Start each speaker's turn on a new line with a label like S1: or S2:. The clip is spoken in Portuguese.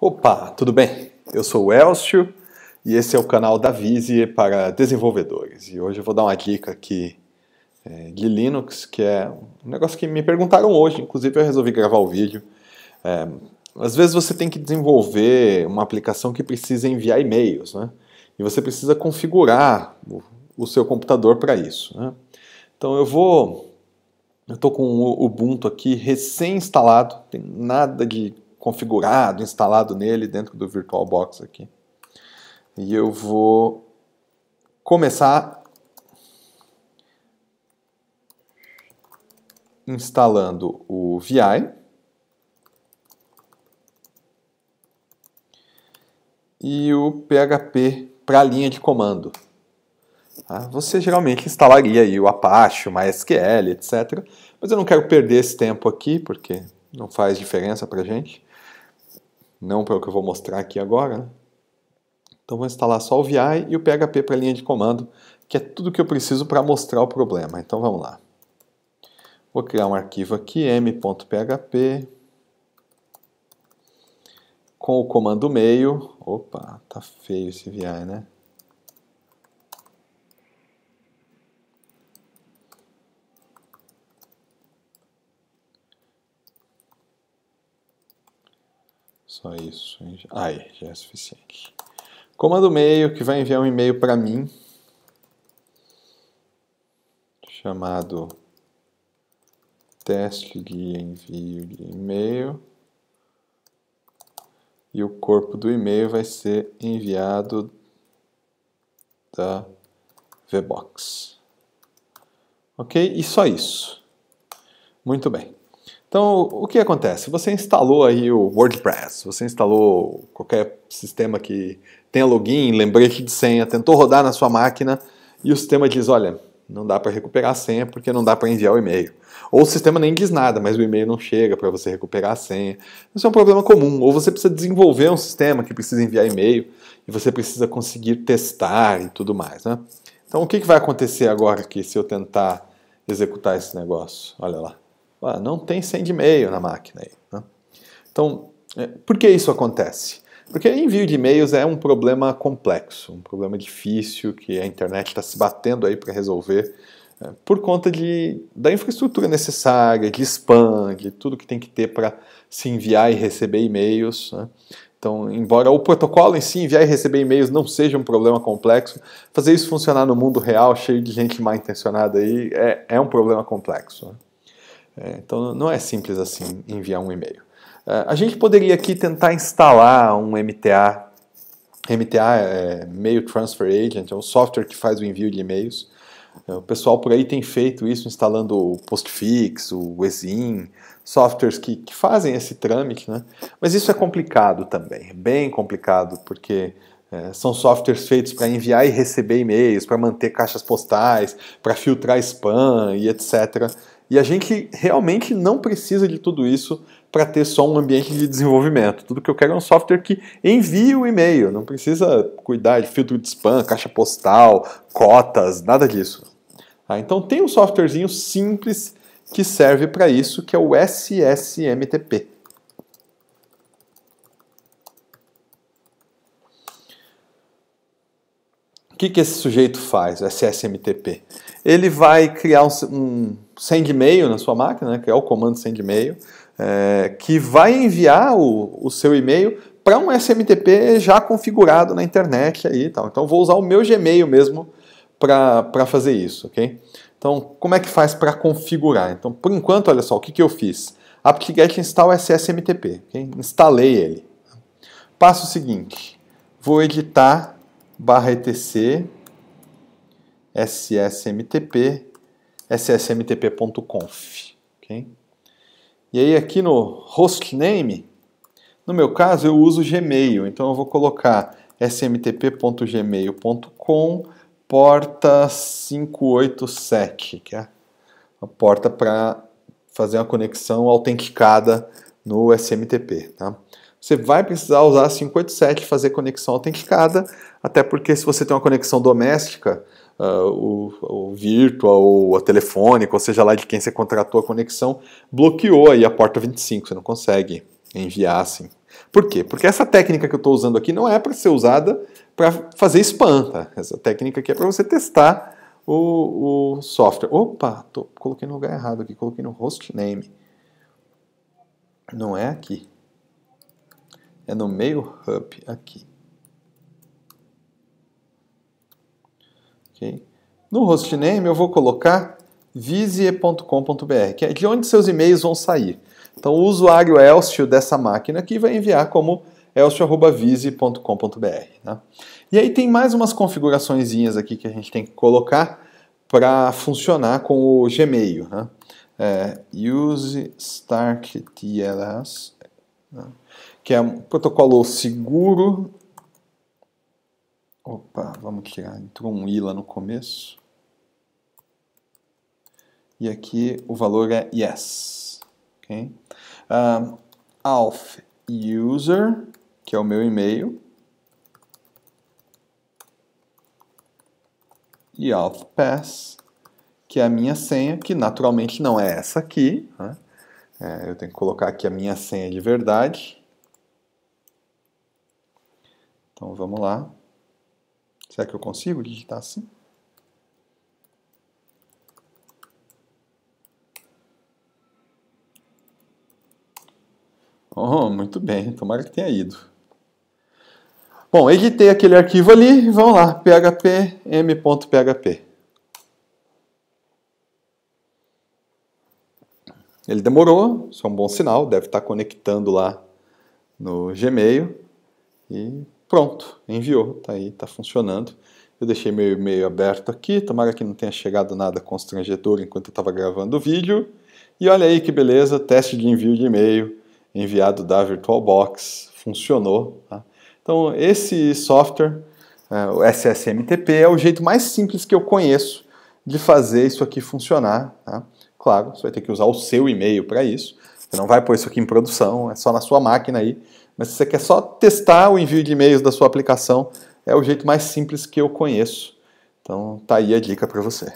S1: Opa, tudo bem? Eu sou o Elcio e esse é o canal da Vise para desenvolvedores. E hoje eu vou dar uma dica aqui é, de Linux, que é um negócio que me perguntaram hoje, inclusive eu resolvi gravar o vídeo. É, às vezes você tem que desenvolver uma aplicação que precisa enviar e-mails, né? E você precisa configurar o, o seu computador para isso, né? Então eu vou... Eu estou com o Ubuntu aqui recém-instalado, tem nada de configurado, instalado nele dentro do VirtualBox aqui. E eu vou começar instalando o VI. E o PHP para a linha de comando. Tá? Você geralmente instalaria aí o Apache, o MySQL, etc. Mas eu não quero perder esse tempo aqui, porque não faz diferença para gente não para o que eu vou mostrar aqui agora. Né? Então vou instalar só o VI e o PHP para a linha de comando, que é tudo que eu preciso para mostrar o problema. Então vamos lá. Vou criar um arquivo aqui, m.php, com o comando meio. Opa, tá feio esse VI, né? Só isso. Aí, já é suficiente. Comando meio que vai enviar um e-mail para mim chamado teste de envio de e-mail e o corpo do e-mail vai ser enviado da VBox. Ok? E só isso. Muito bem. Então, o que acontece? Você instalou aí o WordPress, você instalou qualquer sistema que tenha login, lembrete de senha, tentou rodar na sua máquina e o sistema diz: olha, não dá para recuperar a senha porque não dá para enviar o e-mail. Ou o sistema nem diz nada, mas o e-mail não chega para você recuperar a senha. Isso é um problema comum. Ou você precisa desenvolver um sistema que precisa enviar e-mail e você precisa conseguir testar e tudo mais. Né? Então, o que vai acontecer agora aqui se eu tentar executar esse negócio? Olha lá. Ah, não tem send-mail na máquina aí. Né? Então, é, por que isso acontece? Porque envio de e-mails é um problema complexo, um problema difícil que a internet está se batendo aí para resolver é, por conta de, da infraestrutura necessária, de spam, de tudo que tem que ter para se enviar e receber e-mails. Né? Então, embora o protocolo em si, enviar e receber e-mails, não seja um problema complexo, fazer isso funcionar no mundo real, cheio de gente mal intencionada aí, é, é um problema complexo. Né? É, então não é simples assim enviar um e-mail. É, a gente poderia aqui tentar instalar um MTA, MTA é Mail Transfer Agent, é um software que faz o envio de e-mails. É, o pessoal por aí tem feito isso instalando o Postfix, o Exim, softwares que, que fazem esse trâmite, né? Mas isso é complicado também, bem complicado, porque é, são softwares feitos para enviar e receber e-mails, para manter caixas postais, para filtrar spam e etc. E a gente realmente não precisa de tudo isso para ter só um ambiente de desenvolvimento. Tudo que eu quero é um software que envie o e-mail, não precisa cuidar de filtro de spam, caixa postal, cotas, nada disso. Ah, então tem um softwarezinho simples que serve para isso, que é o SSMTP. O que, que esse sujeito faz, o SSMTP? Ele vai criar um, um send-mail na sua máquina, né, que é o comando send-mail, é, que vai enviar o, o seu e-mail para um SMTP já configurado na internet aí tal. Então vou usar o meu Gmail mesmo para fazer isso, ok? Então, como é que faz para configurar? Então, por enquanto, olha só, o que, que eu fiz? apt-get install SSMTP, okay? instalei ele. Passo o seguinte, vou editar barra etc ssmtp ssmtp.conf. Okay? E aí aqui no hostname, no meu caso eu uso Gmail, então eu vou colocar smtp.gmail.com porta 587, que é a porta para fazer uma conexão autenticada no SMTP. Tá? Você vai precisar usar 587 fazer conexão autenticada, até porque se você tem uma conexão doméstica, uh, o, o virtual ou a telefônica, ou seja lá de quem você contratou a conexão, bloqueou aí a porta 25, você não consegue enviar assim. Por quê? Porque essa técnica que eu estou usando aqui não é para ser usada para fazer spam, tá? Essa técnica aqui é para você testar o, o, software. Opa, tô, coloquei no lugar errado aqui, coloquei no hostname. Não é aqui. É no meio hub aqui. Okay? No hostname eu vou colocar visie.com.br, que é de onde seus e-mails vão sair. Então o usuário Elcio dessa máquina aqui vai enviar como elcio.vise.com.br. Tá? E aí tem mais umas configuraçõezinhas aqui que a gente tem que colocar para funcionar com o Gmail. Né? É, use StartTLS, TLS, né? que é um protocolo seguro Opa, vamos tirar. Entrou um i lá no começo. E aqui o valor é yes. Okay? Um, alf user, que é o meu e-mail. E alf pass, que é a minha senha, que naturalmente não é essa aqui. Né? É, eu tenho que colocar aqui a minha senha de verdade. Então vamos lá. Será que eu consigo digitar assim? Oh, muito bem, tomara que tenha ido. Bom, editei aquele arquivo ali, vamos lá, php m.php. Ele demorou, isso é um bom sinal, deve estar conectando lá no Gmail. E Pronto, enviou, tá aí, tá funcionando. Eu deixei meu e-mail aberto aqui, tomara que não tenha chegado nada constrangedor enquanto eu estava gravando o vídeo. E olha aí que beleza, teste de envio de e-mail enviado da VirtualBox, funcionou. Tá? Então esse software, é, o SSMTP, é o jeito mais simples que eu conheço de fazer isso aqui funcionar. Tá? Claro, você vai ter que usar o seu e-mail para isso. Você não vai pôr isso aqui em produção, é só na sua máquina aí. Mas se você quer só testar o envio de e-mails da sua aplicação, é o jeito mais simples que eu conheço. Então, tá aí a dica para você.